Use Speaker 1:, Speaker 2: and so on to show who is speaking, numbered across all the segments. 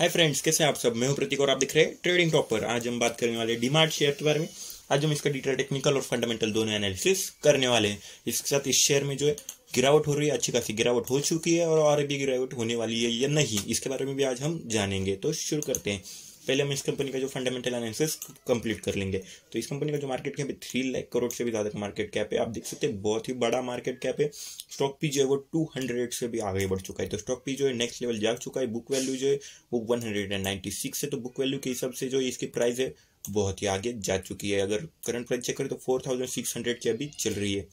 Speaker 1: hi friends कैसे हैं आप सब मैं हूं प्रतीक और आप दिख रहे हैं ट्रेडिंग टॉपर आज हम बात करने वाले डिमार्ट शेयर के बारे में आज हम इसका डिटेल टेक्निकल और फंडामेंटल दोनों एनालिसिस करने वाले हैं इसके साथ इस शेयर में जो है गिरावट हो रही है अच्छी खासी गिरावट हो चुकी है और और भी गिरावट होने वाली है या नहीं इसके बारे में भी आज हम जानेंगे तो शुरू करते हैं पहले हम इस कंपनी का जो फंडामेंटल एनालिसिस कंप्लीट कर लेंगे तो इस कंपनी का जो मार्केट कैप है थ्री लाख करोड़ से भी ज़्यादा मार्केट कैप है आप देख सकते हैं बहुत ही बड़ा मार्केट कैप है स्टॉक पी जो है वो टू हंड्रेड से भी आगे बढ़ चुका है तो स्टॉक पी जो है नेक्स्ट लेवल जा चुका है बुक वैल्यू जो है वो one hundred and ninety six है तो बुक वैल्यू के हिसाब से जो इसकी प्राइस है बहुत ही आगे जा चुकी है अगर करंट प्राइस चेक करें तो फोर थाउजेंड सिक्स हंड्रेड की अभी चल रही है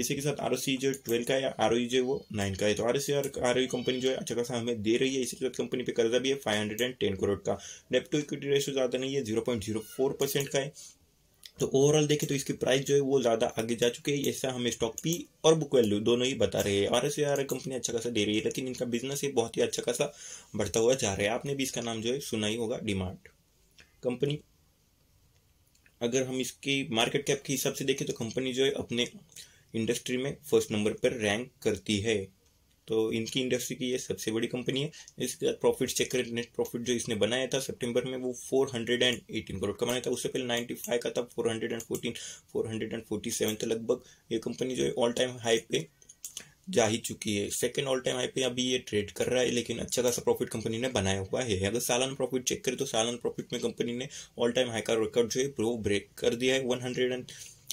Speaker 1: इसी के साथ आर जो ट्वेल्व का है आर e जो है वो नाइन का है तो आर और आर कंपनी e जो है अच्छा खासा हमें दे रही है इसी के साथ कंपनी पे कर्जा भी है five hundred and ten crore का डेप्टो इक्विटी रेशियो ज़्यादा नहीं है zero point zero four percent का है तो ओवरऑल देखें तो इसकी प्राइस जो है वो ज़्यादा आगे जा चुके हैं ऐसा हमें स्टॉक पी और बुक वैल्यू दोनों ही बता रहे हैं आर एस आर कंपनी अच्छा खासा दे रही है लेकिन इनका बिजनेस है बहुत ही अच्छा खासा बढ़ता हुआ जा रहा है आपने भी इसका नाम जो है सुना ही होगा डिमांड कंपनी अगर हम इसकी मार्केट कैप के हिसाब से देखें तो कंपनी जो है अपने इंडस्ट्री में फर्स्ट नंबर पर रैंक करती है तो इनकी इंडस्ट्री की ये सबसे बड़ी कंपनी है बाद प्रॉफिट चेक करें नेट प्रॉफिट जो इसने बनाया था सितंबर में वो 418 करोड़ का बनाया था उससे पहले 95 का था 414 447 तो लगभग ये कंपनी जो है ऑल टाइम हाई पे जा ही चुकी है सेकेंड ऑल टाइम हाई पे अभी ये ट्रेड कर रहा है लेकिन अच्छा खासा प्रॉफिट कंपनी ने बनाया हुआ है अगर सालन प्रॉफिट चेक करें तो सालन प्रॉफिट में कंपनी ने ऑल टाइम हाई का रिकॉर्ड जो है वो ब्रेक कर दिया है one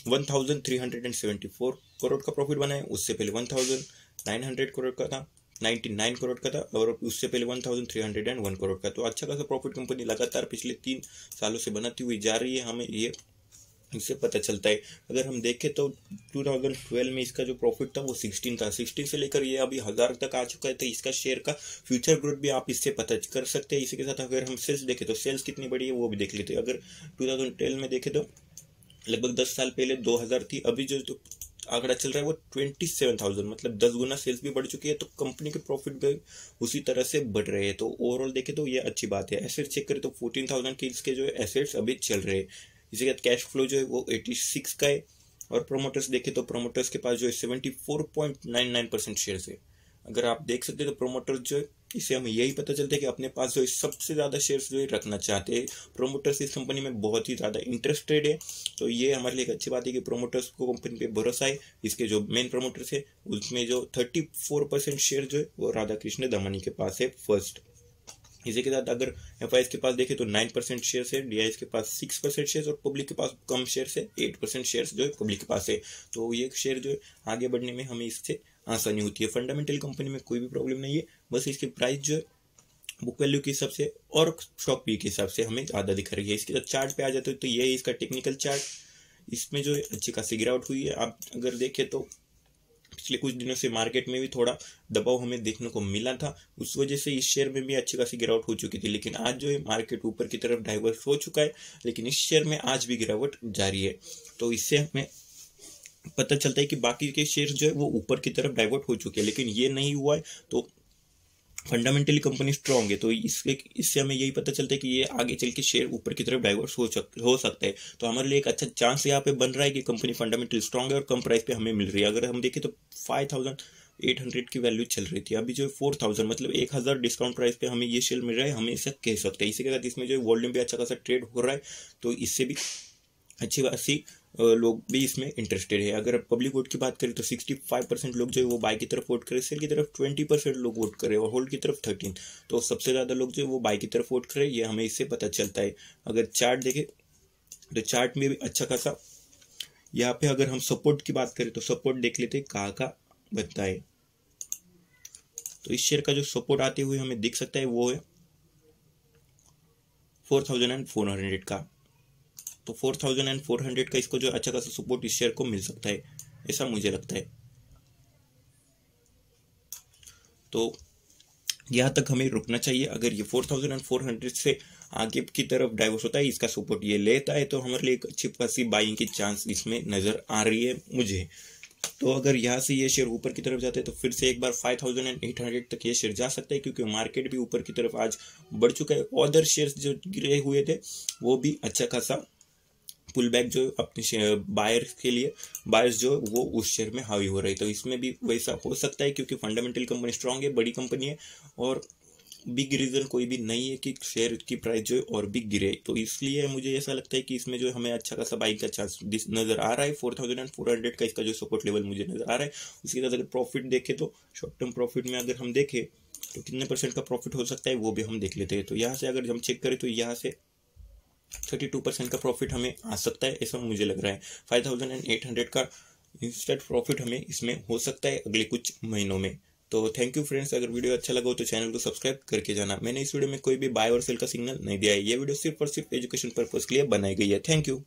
Speaker 1: one thousand three hundred and seventy four crore का प्रॉफिट बना है उससे पहले one thousand nine hundred crore का था 99 नाइन करोड़ का था और उससे पहले one thousand three hundred and one crore का तो अच्छा खासा प्रॉफिट कंपनी लगातार पिछले तीन सालों से बनाती हुई जा रही है हमें ये इससे पता चलता है अगर हम देखें तो 2012 में इसका जो प्रॉफिट था वो 16 था 16 से लेकर ये अभी हज़ार तक आ चुका है तो इसका शेयर का फ्यूचर ग्रोथ भी आप इससे पता कर सकते हैं इसी के साथ अगर हम सेल्स देखें तो सेल्स कितनी बड़ी है वो भी देख लेते हैं अगर 2012 में देखें तो लगभग दस साल पहले दो हजार थी अभी जो जो आंकड़ा चल रहा है वो ट्वेंटी सेवन थाउजेंड मतलब दस गुना सेल्स भी बढ़ चुकी है तो कंपनी के प्रॉफिट भी उसी तरह से बढ़ रहे हैं तो ओवरऑल देखें तो ये अच्छी बात है एसेट चेक करें तो फोर्टीन थाउजेंड के इसके जो एसेट्स अभी चल रहे हैं के बाद कैश फ्लो जो है वो एटी सिक्स का है और प्रोमोटर्स देखें तो प्रोमोटर्स के पास जो है seventy four point nine nine percent share है अगर आप देख सकते हो तो प्रोमोटर्स जो है इससे हमें यही पता चलता है कि अपने पास जो सबसे ज़्यादा शेयर्स जो है रखना चाहते हैं प्रोमोटर्स इस कंपनी में बहुत ही ज़्यादा इंटरेस्टेड है तो ये हमारे लिए एक अच्छी बात है कि प्रोमोटर्स को कंपनी पे भरोसा है इसके जो मेन प्रोमोटर्स है उसमें जो थर्टी फोर परसेंट शेयर जो है वो राधा कृष्ण धमानी के पास है फर्स्ट इसी के साथ अगर एफ के पास देखें तो नाइन परसेंट शेयर है डी के पास सिक्स परसेंट शेयर और पब्लिक के पास कम शेयर है एट परसेंट शेयर जो है पब्लिक के पास है तो ये शेयर जो है आगे बढ़ने में हमें इससे आसानी होती है फंडामेंटल कंपनी में कोई भी प्रॉब्लम नहीं है बस इसकी प्राइस जो है बुक वैल्यू के हिसाब से और स्टॉक पी e के हिसाब से हमें ज़्यादा दिख रही है इसके साथ चार्ट पे आ जाते हैं तो ये इसका टेक्निकल चार्ट इसमें जो है अच्छी खासी गिरावट हुई है आप अगर देखें तो पिछले कुछ दिनों से मार्केट में भी थोड़ा दबाव हमें देखने को मिला था उस वजह से इस शेयर में भी अच्छी खासी गिरावट हो चुकी थी लेकिन आज जो है मार्केट ऊपर की तरफ डाइवर्स हो चुका है लेकिन इस शेयर में आज भी गिरावट जारी है तो इससे हमें पता चलता है कि बाकी के शेयर जो है वो ऊपर की तरफ डाइवर्ट हो चुके हैं लेकिन ये नहीं हुआ है तो फंडामेंटली कंपनी स्ट्रांग है तो इसके इससे हमें यही पता चलता है कि ये आगे चल के शेयर ऊपर की तरफ डाइवर्स हो हो सकता है तो हमारे लिए एक अच्छा चांस यहाँ पे बन रहा है कि कंपनी फंडामेंटली स्ट्रांग है और कम प्राइस पे हमें मिल रही है अगर हम देखें तो फाइव थाउजेंड एट हंड्रेड की वैल्यू चल रही थी अभी जो है फोर थाउजेंड मतलब एक हज़ार डिस्काउंट प्राइस पे हमें ये शेयर मिल रहा है हमें इसे कह सकते हैं इसी के साथ इसमें जो वॉल्यूम भी अच्छा खासा ट्रेड हो रहा है तो इससे भी अच्छी खासी लोग भी इसमें इंटरेस्टेड है अगर पब्लिक वोट की बात करें तो सिक्सटी फाइव परसेंट लोग जो है वो बाई की तरफ वोट करें सेल की तरफ ट्वेंटी परसेंट लोग वोट करें और होल्ड की तरफ थर्टीन तो सबसे ज़्यादा लोग जो है वो बाई की तरफ वोट करें ये हमें इससे पता चलता है अगर चार्ट देखें तो चार्ट में भी अच्छा खासा यहाँ पे अगर हम सपोर्ट की बात करें तो सपोर्ट देख लेते कहाँ का बनता है तो इस शेयर का जो सपोर्ट आते हुए हमें दिख सकता है वो है four thousand and four hundred का तो four thousand and four hundred का इसको जो अच्छा खासा सपोर्ट इस शेयर को मिल सकता है ऐसा मुझे लगता है तो यहाँ तक हमें रुकना चाहिए अगर ये four thousand and four hundred से आगे की तरफ डाइवर्स होता है इसका सपोर्ट ये लेता है तो हमारे लिए एक अच्छी खासी बाइंग की चांस इसमें नज़र आ रही है मुझे तो अगर यहाँ से ये शेयर ऊपर की तरफ जाते हैं तो फिर से एक बार 5800 तक ये शेयर जा सकता है क्योंकि मार्केट भी ऊपर की तरफ आज बढ़ चुका है अदर शेयर्स जो गिरे हुए थे वो भी अच्छा खासा पुल बैक जो अपने बायर के लिए बायर्स जो वो उस शेयर में हावी हो रही तो इसमें भी वैसा हो सकता है क्योंकि फंडामेंटल कंपनी स्ट्रांग है बड़ी कंपनी है और बिग रीज़न कोई भी नहीं है कि शेयर की प्राइस जो है और भी गिरे तो इसलिए मुझे ऐसा लगता है कि इसमें जो हमें अच्छा खासा बाइक का चांस नज़र आ रहा है four thousand and four hundred का इसका जो सपोर्ट लेवल मुझे नज़र आ रहा है उसके साथ अगर प्रॉफिट देखें तो शॉर्ट टर्म प्रॉफिट में अगर हम देखें तो कितने परसेंट का प्रॉफिट हो सकता है वो भी हम देख लेते हैं तो यहाँ से अगर हम चेक करें तो यहाँ से थर्टी टू परसेंट का प्रॉफिट हमें आ सकता है ऐसा मुझे लग रहा है five thousand and eight hundred का इंस्टेंट प्रॉफिट हमें इसमें हो सकता है अगले कुछ महीनों में तो थैंक यू फ्रेंड्स अगर वीडियो अच्छा लगा हो तो चैनल को सब्सक्राइब करके जाना मैंने इस वीडियो में कोई भी बाय और सेल का सिग्नल नहीं दिया है ये वीडियो सिर्फ और सिर्फ एजुकेशन पर्पज के लिए बनाई गई है थैंक यू